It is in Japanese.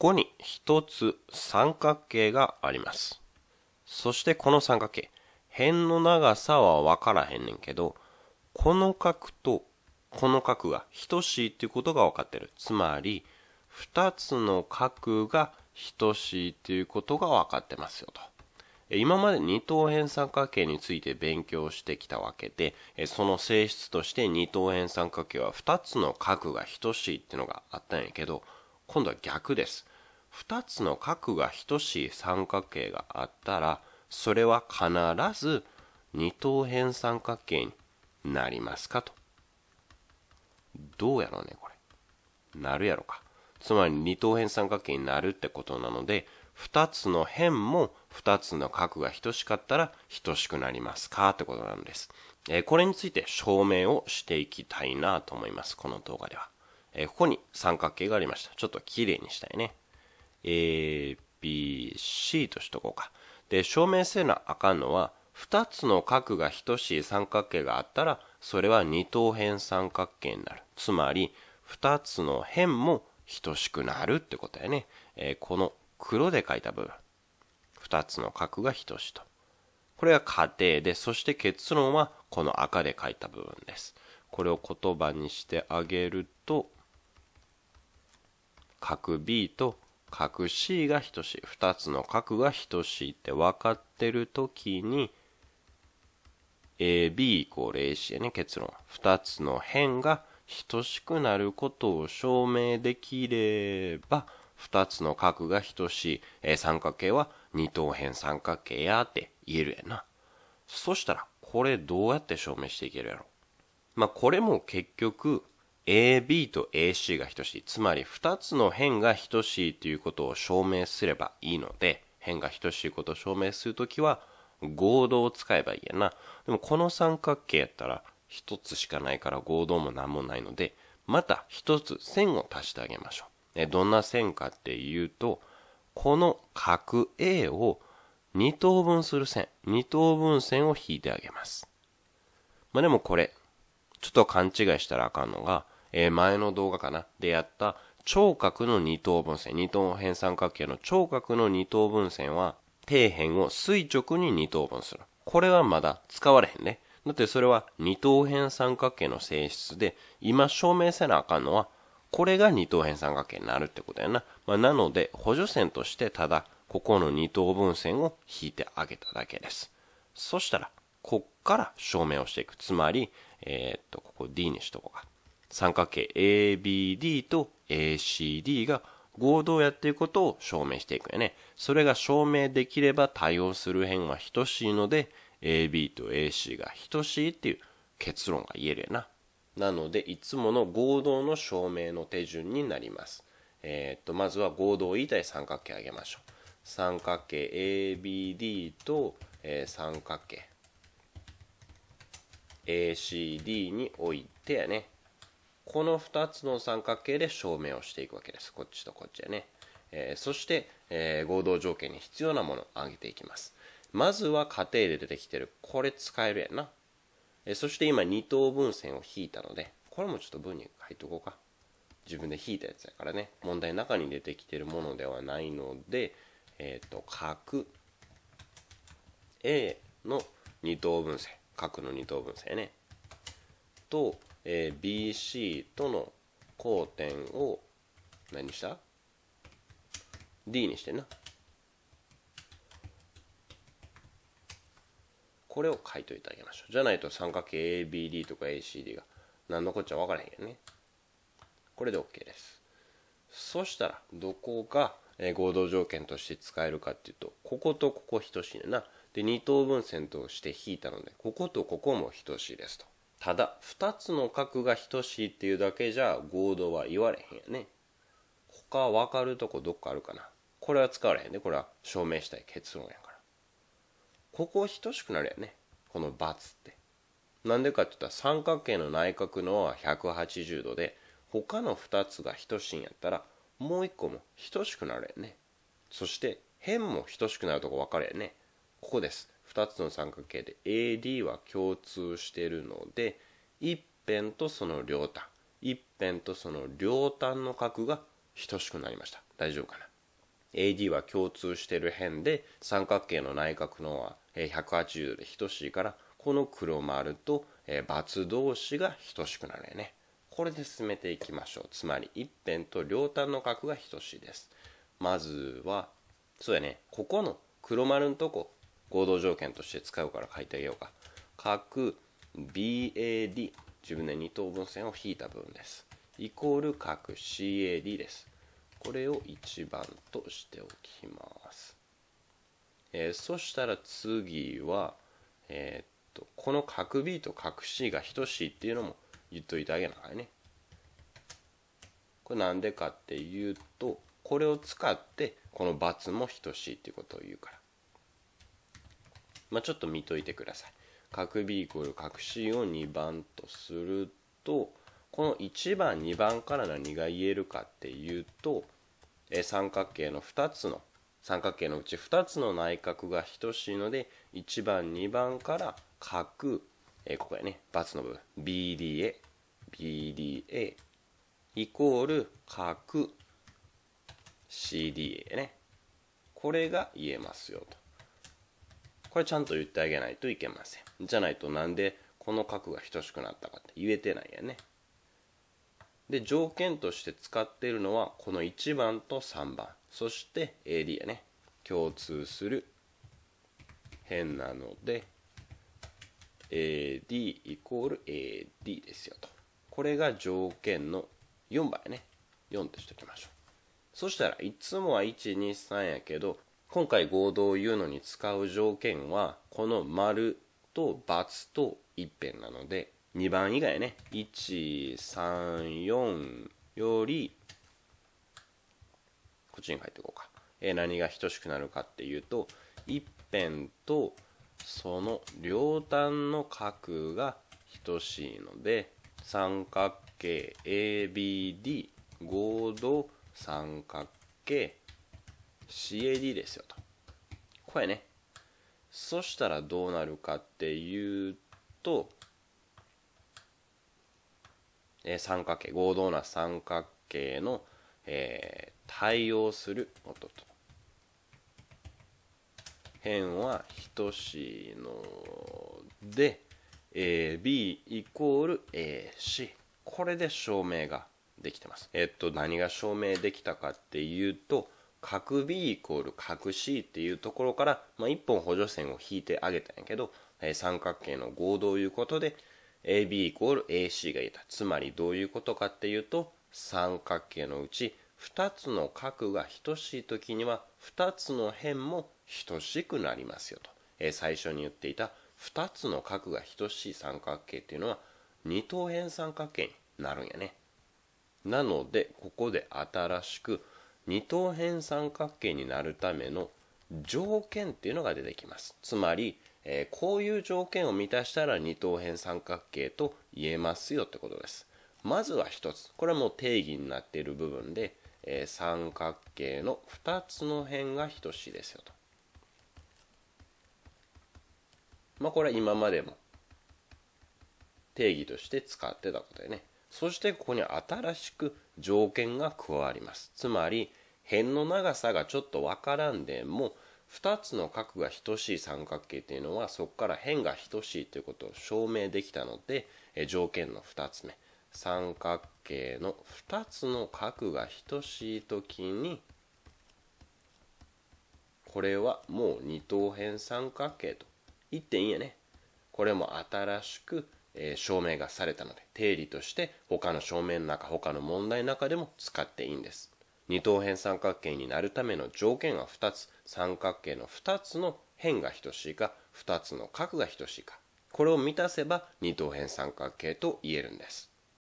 ここに一つ三角形があります。そしてこの三角形、辺の長さはわからへんねんけど、この角とこの角が等しいっていうことが分かってる。つまり、二つの角が等しいっていうことが分かってますよと。今まで二等辺三角形について勉強してきたわけで、その性質として二等辺三角形は二つの角が等しいっていうのがあったんやけど、今度は逆です2つの角が等しい三角形があったらそれは必ず二等辺三角形になりますかとどうやろうねこれなるやろかつまり二等辺三角形になるってことなので2つの辺も2つの角が等しかったら等しくなりますかってことなんです。えこれについて証明をしていきたいなと思います。この動画では。えここに三角形がありました。ちょっと綺麗にしたいね。A、B、C としとこうか。で、証明せなあかんのは、2つの角が等しい三角形があったら、それは二等辺三角形になる。つまり、2つの辺も等しくなるってことやね。えー、この黒で書いた部分。2つの角が等しいと。これが仮定で、そして結論はこの赤で書いた部分です。これを言葉にしてあげると、角 B と角 C が等しい2つの角が等しいって分かってる時に AB イコール AC やね結論2つの辺が等しくなることを証明できれば2つの角が等しい、え三角形は二等辺三角形やって言えるやなそしたらこれどうやって証明していけるやろまあこれも結局 AB と AC が等しい。つまり2つの辺が等しいということを証明すればいいので、辺が等しいことを証明するときは、合同を使えばいいやな。でもこの三角形やったら、1つしかないから合同も何もないので、また1つ線を足してあげましょう。どんな線かっていうと、この角 A を2等分する線、2等分線を引いてあげます。まあ、でもこれ、ちょっと勘違いしたらあかんのが、えー、前の動画かな、でやった、聴覚の二等分線、二等辺三角形の聴覚の二等分線は、底辺を垂直に二等分する。これはまだ使われへんね。だってそれは二等辺三角形の性質で、今証明せなあかんのは、これが二等辺三角形になるってことやな。まあ、なので、補助線としてただ、ここの二等分線を引いてあげただけです。そしたら、こっから証明をしていく。つまり、えー、っと、ここ D にしとこうか。三角形 ABD と ACD が合同やっていうことを証明していくよね。それが証明できれば対応する辺は等しいので、AB と AC が等しいっていう結論が言えるやな。なので、いつもの合同の証明の手順になります。えー、っと、まずは合同言いたい三角形あげましょう。三角形 ABD と、えー、三角形 ACD においてやね。この2つの三角形で証明をしていくわけですこっちとこっちでね、えー、そして、えー、合同条件に必要なものを挙げていきますまずは家庭で出てきてるこれ使えるやんな、えー、そして今2等分線を引いたのでこれもちょっと文に入っとこうか自分で引いたやつやからね問題の中に出てきてるものではないのでえっ、ー、と角 A の2等分線角の2等分線ねとえー、BC との交点を何にした ?D にしてな。これを書いといてあげましょう。じゃないと三角形 ABD とか ACD が何のこっちゃ分からへんよね。これで OK です。そしたら、どこが合同条件として使えるかっていうと、こことここ等しいな。で、二等分線として引いたので、こことここも等しいですと。ただ2つの角が等しいっていうだけじゃ合同は言われへんやね他分かるとこどっかあるかなこれは使われへんねこれは証明したい結論やからここ等しくなるやねこの×ってなんでかって言ったら三角形の内角のは180度で他の2つが等しいんやったらもう1個も等しくなるやねそして辺も等しくなるとこ分かるやねここです2つの三角形で AD は共通してるので一辺とその両端一辺とその両端の角が等しくなりました大丈夫かな AD は共通してる辺で三角形の内角のは180度で等しいからこの黒丸と×同士が等しくなるよねこれで進めていきましょうつまり一辺と両端の角が等しいですまずはそうやねここの黒丸のとこ合同条件として使うから書いてあげようか角 BAD 自分で二等分線を引いた部分ですイコール角 CAD ですこれを1番としておきます、えー、そしたら次は、えー、っとこの角 B と角 C が等しいっていうのも言っといてあげながいねこれなんでかっていうとこれを使ってこの×も等しいっていうことを言うからまあ、ちょっと見といてください角 B イコール角 C を2番とするとこの1番2番から何が言えるかっていうとえ三角形の2つの三角形のうち2つの内角が等しいので1番2番から角えここやね×の部分 BDABDA イコール角 CDA ねこれが言えますよとこれちゃんと言ってあげないといけませんじゃないとなんでこの角が等しくなったかって言えてないやねで条件として使っているのはこの1番と3番そして AD やね共通する辺なので AD イコール AD ですよとこれが条件の4番やね4ってしときましょうそしたらいつもは123やけど今回合同を言うのに使う条件はこの丸と×と一辺なので2番以外ね134よりこっちに書いていこうか、えー、何が等しくなるかっていうと一辺とその両端の角が等しいので三角形 ABD 合同三角形 CAD ですよとこれねそしたらどうなるかっていうと、えー、三角形合同な三角形の、えー、対応する音と辺は等しいので AB イコール AC これで証明ができてますえっと何が証明できたかっていうと角 B イコール角 C っていうところから、まあ、1本補助線を引いてあげたんやけど、えー、三角形の合同いうことで AB イコール AC が出たつまりどういうことかっていうと三角形のうち2つの角が等しい時には2つの辺も等しくなりますよと、えー、最初に言っていた2つの角が等しい三角形っていうのは二等辺三角形になるんやねなのでここで新しく「二等辺三角形になるための条件っていうのが出てきますつまり、えー、こういう条件を満たしたら二等辺三角形と言えますよってことですまずは一つこれはもう定義になっている部分で、えー、三角形の二つの辺が等しいですよとまあこれは今までも定義として使ってたことでねそしてここに新しく条件が加わりますつまり辺の長さがちょっとわからんでも2つの角が等しい三角形というのはそこから辺が等しいということを証明できたので条件の2つ目三角形の2つの角が等しい時にこれはもう二等辺三角形と言っていいやねこれも新しくえ証明がされたので定理として他の証明の中他の問題の中でも使っていいんです二等辺三角形になるための条件は2つ三角形の2つの辺が等しいか2つの角が等しいかこれを満たせば二等辺三角形と言えるんです